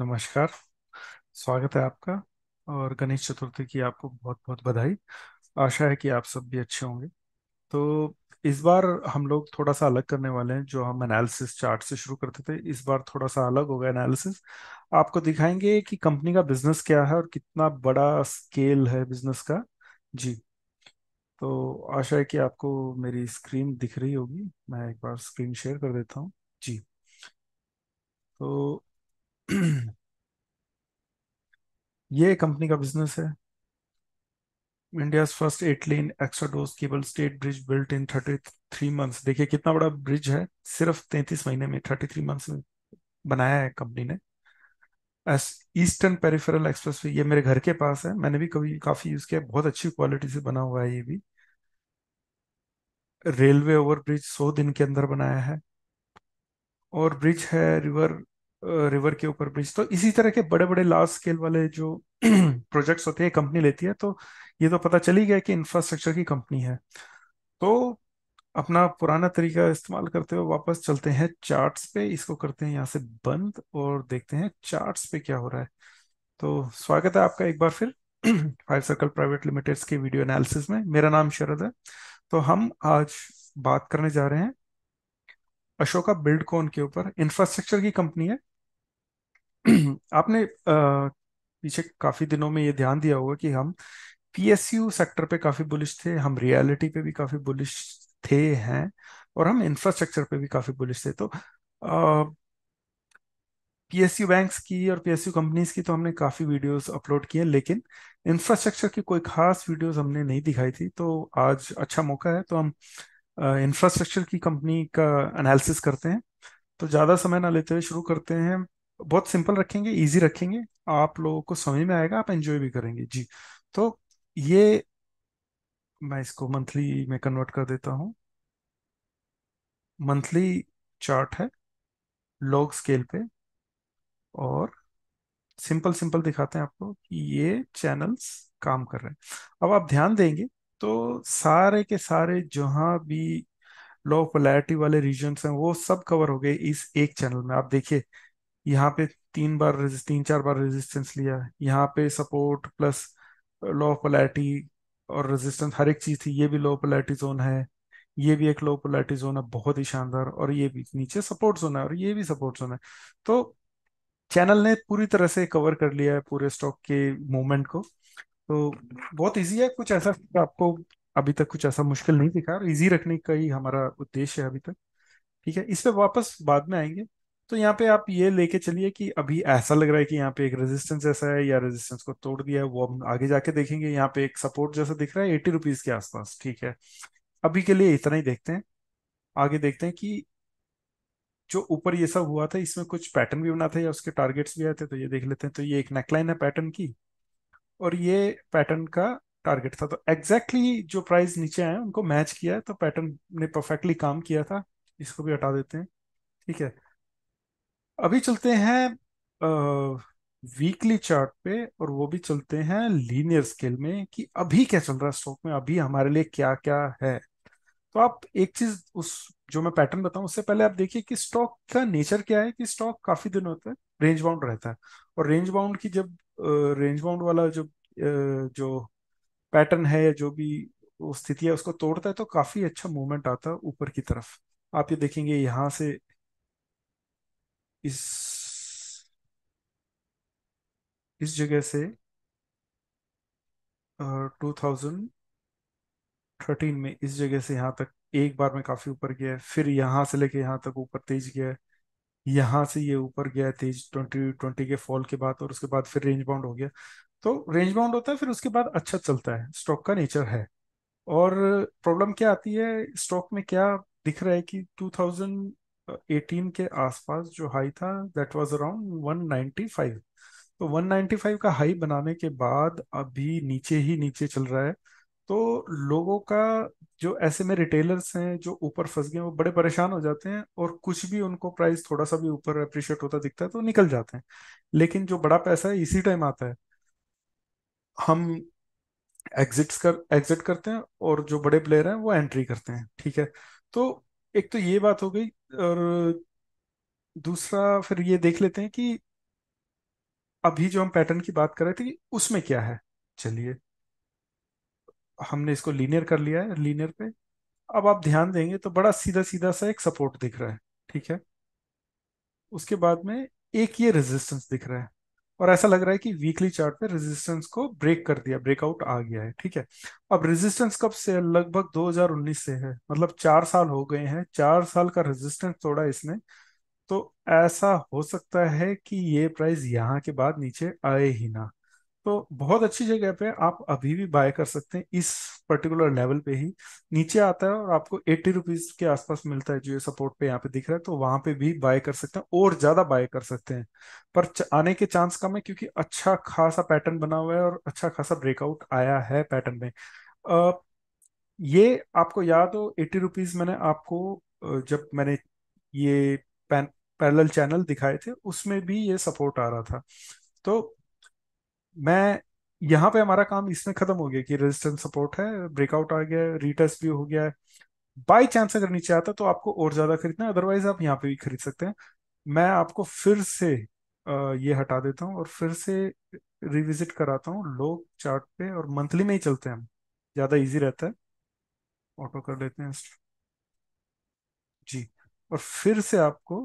नमस्कार स्वागत है आपका और गणेश चतुर्थी की आपको बहुत बहुत बधाई आशा है कि आप सब भी अच्छे होंगे तो इस बार हम लोग थोड़ा सा अलग करने वाले हैं जो हम एनालिसिस चार्ट से शुरू करते थे इस बार थोड़ा सा अलग होगा एनालिसिस आपको दिखाएंगे कि कंपनी का बिजनेस क्या है और कितना बड़ा स्केल है बिजनेस का जी तो आशा है कि आपको मेरी स्क्रीन दिख रही होगी मैं एक बार स्क्रीन शेयर कर देता हूँ जी तो ये कंपनी का बिजनेस है India first eight lane extradosed cable stayed bridge built in thirty three months देखिए कितना बड़ा ब्रिज है सिर्फ तैंतीस महीने में थर्टी थ्री मंथ्स में बनाया है कंपनी ने एस ईस्टर्न पेरिफेरल एक्सप्रेस वे ये मेरे घर के पास है मैंने भी कभी काफी यूज किया बहुत अच्छी क्वालिटी से बना हुआ है ये भी रेलवे ओवर ब्रिज सौ दिन के अंदर बनाया है और ब्रिज है रिवर रिवर के ऊपर ब्रिज तो इसी तरह के बड़े बड़े लार्ज स्केल वाले जो प्रोजेक्ट्स होते हैं कंपनी लेती है तो ये तो पता चली गया कि इंफ्रास्ट्रक्चर की कंपनी है तो अपना पुराना तरीका इस्तेमाल करते हुए वापस चलते हैं चार्ट्स पे इसको करते हैं यहाँ से बंद और देखते हैं चार्ट्स पे क्या हो रहा है तो स्वागत है आपका एक बार फिर फाइव सर्कल प्राइवेट लिमिटेड्स के वीडियो एनालिसिस में मेरा नाम शरद है तो हम आज बात करने जा रहे हैं अशोका बिल्डकॉन के ऊपर इंफ्रास्ट्रक्चर की कंपनी है आपने पीछे काफी दिनों में ये ध्यान दिया होगा कि हम पीएसयू सेक्टर पे काफी बुलिश थे हम रियलिटी पे भी काफी बुलिश थे हैं और हम इंफ्रास्ट्रक्चर पे भी काफी बुलिश थे तो पीएसयू बैंक्स की और पीएसयू कंपनीज की तो हमने काफी वीडियोस अपलोड किए लेकिन इंफ्रास्ट्रक्चर की कोई खास वीडियोस हमने नहीं दिखाई थी तो आज अच्छा मौका है तो हम इंफ्रास्ट्रक्चर की कंपनी का एनालिसिस करते हैं तो ज्यादा समय ना लेते हुए शुरू करते हैं बहुत सिंपल रखेंगे इजी रखेंगे आप लोगों को समझ में आएगा आप एंजॉय भी करेंगे जी तो ये मैं इसको मंथली में कन्वर्ट कर देता हूं मंथली चार्ट है लॉग स्केल पे और सिंपल सिंपल दिखाते हैं आपको कि ये चैनल्स काम कर रहे हैं अब आप ध्यान देंगे तो सारे के सारे जहां भी लो पोलैरिटी वाले रीजन हैं वो सब कवर हो गए इस एक चैनल में आप देखिए यहाँ पे तीन बार तीन चार बार रेजिस्टेंस लिया यहाँ पे सपोर्ट प्लस लो पोलैरिटी और रेजिस्टेंस हर एक चीज़ थी ये भी लो पोलैरिटी जोन है ये भी एक लो पोलैरिटी जोन है बहुत ही शानदार और ये भी नीचे सपोर्ट जोन है और ये भी सपोर्ट जोन है तो चैनल ने पूरी तरह से कवर कर लिया है पूरे स्टॉक के मूवमेंट को तो बहुत ईजी है कुछ ऐसा आपको अभी तक कुछ ऐसा मुश्किल नहीं दिखा और ईजी रखने का ही हमारा उद्देश्य है अभी तक ठीक है इस पर वापस बाद में आएंगे तो यहाँ पे आप ये लेके चलिए कि अभी ऐसा लग रहा है कि यहाँ पे एक रेजिस्टेंस ऐसा है या रेजिस्टेंस को तोड़ दिया है वो हम आगे जाके देखेंगे यहाँ पे एक सपोर्ट जैसा दिख रहा है एटी रुपीज के आसपास ठीक है अभी के लिए इतना ही देखते हैं आगे देखते हैं कि जो ऊपर ये सब हुआ था इसमें कुछ पैटर्न भी बना था या उसके टारगेट्स भी आए थे तो ये देख लेते हैं तो ये एक नेकलाइन है पैटर्न की और ये पैटर्न का टारगेट था तो एग्जैक्टली exactly जो प्राइस नीचे आए उनको मैच किया है तो पैटर्न ने परफेक्टली काम किया था इसको भी हटा देते हैं ठीक है अभी चलते हैं वीकली चार्ट पे और वो भी चलते हैं लीनियर स्केल में कि अभी क्या चल रहा है स्टॉक में अभी हमारे लिए क्या क्या है तो आप एक चीज उस जो मैं पैटर्न बताऊं उससे पहले आप देखिए कि स्टॉक का नेचर क्या है कि स्टॉक काफी दिनों तक रेंज बाउंड रहता है और रेंज बाउंड की जब रेंज बाउंड वाला जो जो पैटर्न है या जो भी स्थिति है उसको तोड़ता है तो काफी अच्छा मूवमेंट आता है ऊपर की तरफ आप ये देखेंगे यहाँ से इस इस जगह से टू थाउजेंड थर्टीन में इस जगह से यहाँ तक एक बार में काफ़ी ऊपर गया है फिर यहाँ से लेके यहाँ तक ऊपर तेज गया है यहाँ से ये ऊपर गया है तेज ट्वेंटी ट्वेंटी के फॉल के बाद और उसके बाद फिर रेंज बाउंड हो गया तो रेंज बाउंड होता है फिर उसके बाद अच्छा चलता है स्टॉक का नेचर है और प्रॉब्लम क्या आती है स्टॉक में क्या दिख रहा है कि थाउजेंड 18 के आसपास जो हाई था दैट वाज अराउंड 195 तो 195 का हाई बनाने के बाद अभी नीचे ही नीचे चल रहा है तो लोगों का जो ऐसे में रिटेलर्स हैं जो ऊपर फंस गए वो बड़े परेशान हो जाते हैं और कुछ भी उनको प्राइस थोड़ा सा भी ऊपर अप्रिशिएट होता दिखता है तो निकल जाते हैं लेकिन जो बड़ा पैसा है इसी टाइम आता है हम एग्जिट कर एग्जिट करते हैं और जो बड़े प्लेयर हैं वो एंट्री करते हैं ठीक है तो एक तो ये बात हो गई और दूसरा फिर ये देख लेते हैं कि अभी जो हम पैटर्न की बात कर रहे थे उसमें क्या है चलिए हमने इसको लीनियर कर लिया है लीनियर पे अब आप ध्यान देंगे तो बड़ा सीधा सीधा सा एक सपोर्ट दिख रहा है ठीक है उसके बाद में एक ये रेजिस्टेंस दिख रहा है और ऐसा लग रहा है कि वीकली चार्ट पे रेजिस्टेंस को ब्रेक कर दिया ब्रेकआउट आ गया है ठीक है अब रेजिस्टेंस कब से लगभग 2019 से है मतलब चार साल हो गए हैं चार साल का रेजिस्टेंस तोड़ा इसने तो ऐसा हो सकता है कि ये प्राइस यहाँ के बाद नीचे आए ही ना तो बहुत अच्छी जगह पे आप अभी भी बाय कर सकते हैं इस पर्टिकुलर लेवल पे ही नीचे आता है और आपको एट्टी रुपीज के आसपास मिलता है जो ये सपोर्ट पे यहाँ पे दिख रहा है तो वहां पे भी बाय कर सकते हैं और ज्यादा बाय कर सकते हैं पर आने के चांस कम है क्योंकि अच्छा खासा पैटर्न बना हुआ है और अच्छा खासा ब्रेकआउट आया है पैटर्न में आ, ये आपको याद हो एट्टी रुपीज मैंने आपको जब मैंने ये पैरल चैनल दिखाए थे उसमें भी ये सपोर्ट आ रहा था तो मैं यहाँ पे हमारा काम इसमें खत्म हो गया कि रेजिस्टेंस सपोर्ट है ब्रेकआउट आ गया रिटर्स भी हो गया है बाई चांस अगर नीचे आता तो आपको और ज्यादा खरीदना है अदरवाइज आप यहाँ पे भी खरीद सकते हैं मैं आपको फिर से ये हटा देता हूँ और फिर से रिविजिट कराता हूँ लो चार्ट पे और मंथली में ही चलते हैं हम ज्यादा इजी रहता है ऑटो कर लेते हैं जी और फिर से आपको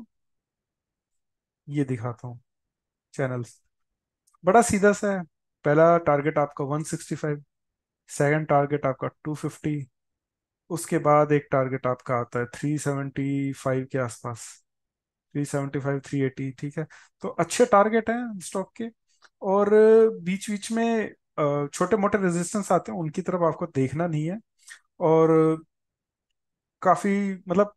ये दिखाता हूँ चैनल्स बड़ा सीधा सा है पहला टारगेट आपका 165 सेकंड टारगेट आपका 250 उसके बाद एक टारगेट आपका आता है 375 के आसपास 375 380 ठीक है तो अच्छे टारगेट हैं स्टॉक के और बीच बीच में छोटे मोटे रेजिस्टेंस आते हैं उनकी तरफ आपको देखना नहीं है और काफी मतलब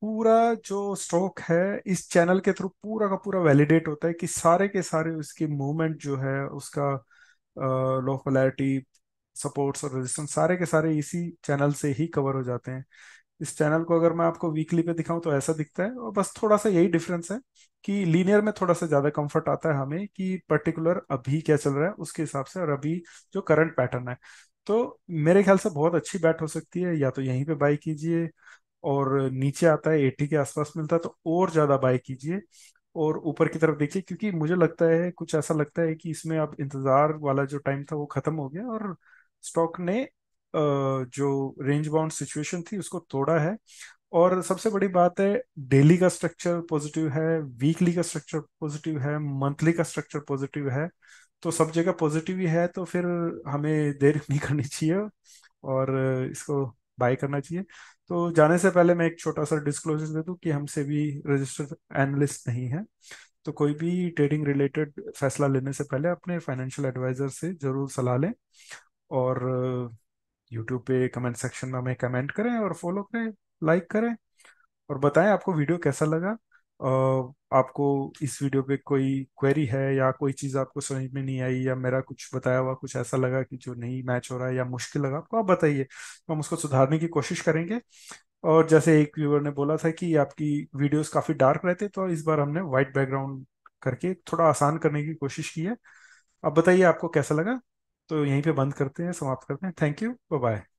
पूरा जो स्ट्रोक है इस चैनल के थ्रू पूरा का पूरा वैलिडेट होता है कि सारे के सारे उसकी मूवमेंट जो है उसका लो सपोर्ट्स और रेजिस्टेंस सारे के सारे इसी चैनल से ही कवर हो जाते हैं इस चैनल को अगर मैं आपको वीकली पे दिखाऊं तो ऐसा दिखता है और बस थोड़ा सा यही डिफरेंस है कि लीनियर में थोड़ा सा ज़्यादा कंफर्ट आता है हमें कि पर्टिकुलर अभी क्या चल रहा है उसके हिसाब से और अभी जो करंट पैटर्न है तो मेरे ख्याल से बहुत अच्छी बैट हो सकती है या तो यहीं पे बाई कीजिए और नीचे आता है एट्टी के आसपास मिलता है तो और ज़्यादा बाय कीजिए और ऊपर की तरफ देखिए क्योंकि मुझे लगता है कुछ ऐसा लगता है कि इसमें अब इंतज़ार वाला जो टाइम था वो ख़त्म हो गया और स्टॉक ने जो रेंज बाउंड सिचुएशन थी उसको तोड़ा है और सबसे बड़ी बात है डेली का स्ट्रक्चर पॉजिटिव है वीकली का स्ट्रक्चर पॉजिटिव है मंथली का स्ट्रक्चर पॉजिटिव है तो सब जगह पॉजिटिव ही है तो फिर हमें देर नहीं करनी चाहिए और इसको बाय करना चाहिए तो जाने से पहले मैं एक छोटा सा डिस्क्लोजर दे दूँ कि हमसे भी रजिस्टर्ड एनालिस्ट नहीं है तो कोई भी ट्रेडिंग रिलेटेड फैसला लेने से पहले अपने फाइनेंशियल एडवाइजर से ज़रूर सलाह लें और यूट्यूब पे कमेंट सेक्शन में हमें कमेंट करें और फॉलो करें लाइक करें और बताएं आपको वीडियो कैसा लगा आपको इस वीडियो पे कोई क्वेरी है या कोई चीज़ आपको समझ में नहीं आई या मेरा कुछ बताया हुआ कुछ ऐसा लगा कि जो नहीं मैच हो रहा है या मुश्किल लगा तो आप बताइए तो हम उसको सुधारने की कोशिश करेंगे और जैसे एक व्यूअर ने बोला था कि आपकी वीडियोस काफ़ी डार्क रहते तो इस बार हमने व्हाइट बैकग्राउंड करके थोड़ा आसान करने की कोशिश की है अब बताइए आपको कैसा लगा तो यहीं पे बंद करते हैं समाप्त करते हैं थैंक यू बाय